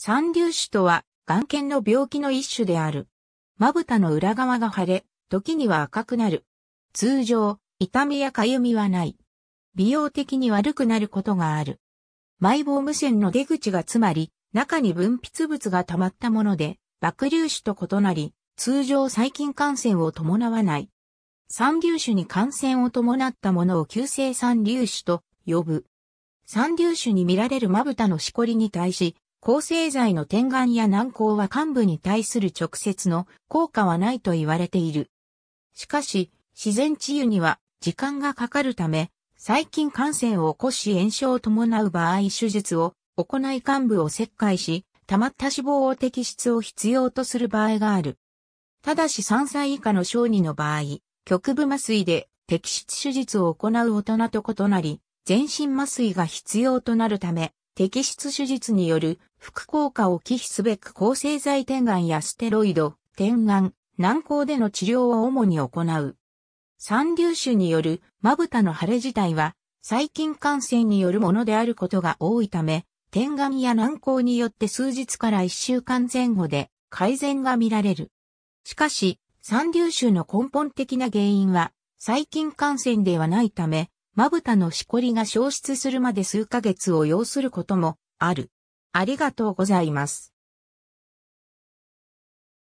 三粒子とは、眼瞼の病気の一種である。まぶたの裏側が腫れ、時には赤くなる。通常、痛みやかゆみはない。美容的に悪くなることがある。埋防無線の出口が詰まり、中に分泌物が溜まったもので、爆粒子と異なり、通常細菌感染を伴わない。三粒子に感染を伴ったものを急性三粒子と呼ぶ。三粒子に見られるまぶたのしこりに対し、抗生剤の点眼や軟膏は患部に対する直接の効果はないと言われている。しかし、自然治癒には時間がかかるため、細菌感染を起こし炎症を伴う場合手術を行い患部を切開し、溜まった脂肪を摘出を必要とする場合がある。ただし3歳以下の小児の場合、局部麻酔で摘出手術を行う大人と異なり、全身麻酔が必要となるため、摘出手術による副効果を忌避すべく抗生剤点眼やステロイド、点眼、軟膏での治療を主に行う。三流種によるまぶたの腫れ自体は細菌感染によるものであることが多いため、点眼や軟膏によって数日から1週間前後で改善が見られる。しかし、三流種の根本的な原因は細菌感染ではないため、まぶたのしこりが消失するまで数ヶ月を要することもある。ありがとうございます。